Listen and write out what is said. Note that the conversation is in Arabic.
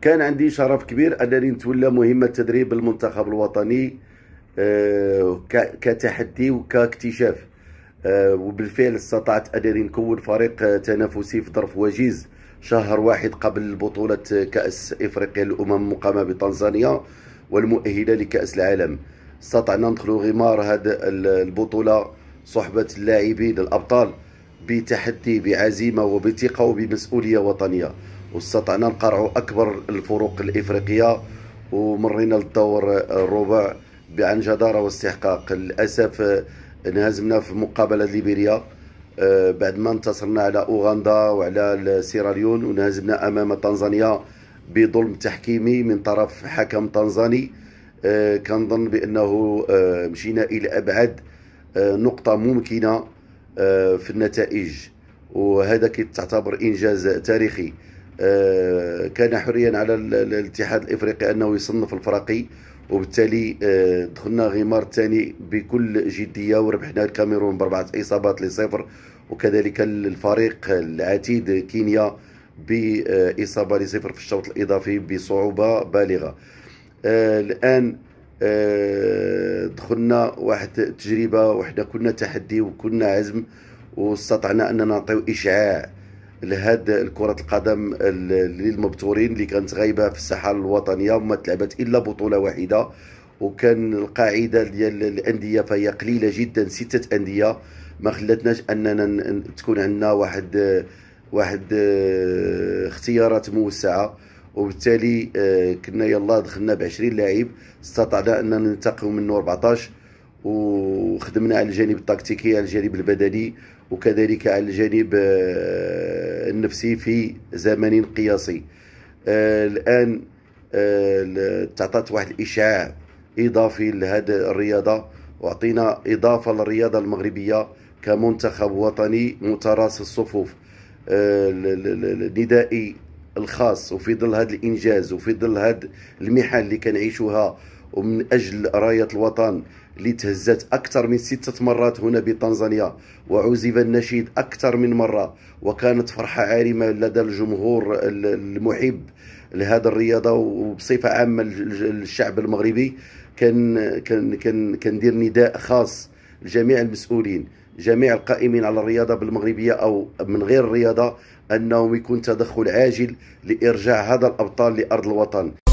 كان عندي شرف كبير انني نتولى مهمه تدريب المنتخب الوطني آه، كتحدي وكاكتشاف آه، وبالفعل استطعت انني نكون فريق تنافسي في ظرف وجيز شهر واحد قبل بطولة كأس إفريقيا الأمم المقامة بتنزانيا والمؤهلة لكأس العالم استطعنا ندخل غمار هذه البطولة صحبة اللاعبين الأبطال بتحدي بعزيمة وبثقة وبمسؤولية وطنية واستطعنا نقرعوا أكبر الفروق الإفريقية ومرينا للدور الربع عن جدارة واستحقاق للأسف انهزمنا في مقابلة ليبيريا آه، بعد ما انتصرنا على أوغندا وعلى سيراليون ونهزمنا أمام تنزانيا بظلم تحكيمي من طرف حكم تنزاني آه، كنظن بأنه آه، مشينا إلى أبعد نقطة ممكنة آه، في النتائج وهذا تعتبر انجاز تاريخي آه، كان حريا على الاتحاد الافريقي انه يصنف الفرقي وبالتالي آه، دخلنا غمار الثاني بكل جديه وربحنا الكاميرون باربعه اصابات لصفر وكذلك الفريق العتيد كينيا باصابه لصفر في الشوط الاضافي بصعوبه بالغه الان آه، دخلنا واحد التجربه وحده كنا تحدي وكنا عزم واستطعنا اننا نعطيو اشعاع لهاد الكرة القدم للمبتورين اللي كانت غايبة في الساحة الوطنية وما تلعبت إلا بطولة واحدة وكان القاعدة ديال الأندية فهي قليلة جدا ستة أندية ما خلتناش أننا تكون عندنا واحد واحد آه، اختيارات موسعة وبالتالي آه، كنا يلا دخلنا ب 20 لاعب استطعنا اننا ننتقم منه 14 وخدمنا على الجانب التكتيكي على الجانب البدني وكذلك على الجانب آه، النفسي في زمن قياسي آه، الان تعطات واحد الاشعاع اضافي لهذه الرياضه واعطينا اضافه للرياضه المغربيه كمنتخب وطني متراس الصفوف الندائي الخاص وفي ظل هذا الانجاز وفي ظل هذه المحن اللي كنعيشوها ومن اجل رايه الوطن اللي تهزت اكثر من سته مرات هنا بتنزانيا وعزف النشيد اكثر من مره وكانت فرحه عارمه لدى الجمهور المحب لهذا الرياضه وبصفه عامه الشعب المغربي كان كان كان كندير نداء خاص لجميع المسؤولين جميع القائمين على الرياضة بالمغربية أو من غير الرياضة أنهم يكون تدخل عاجل لإرجاع هذا الأبطال لأرض الوطن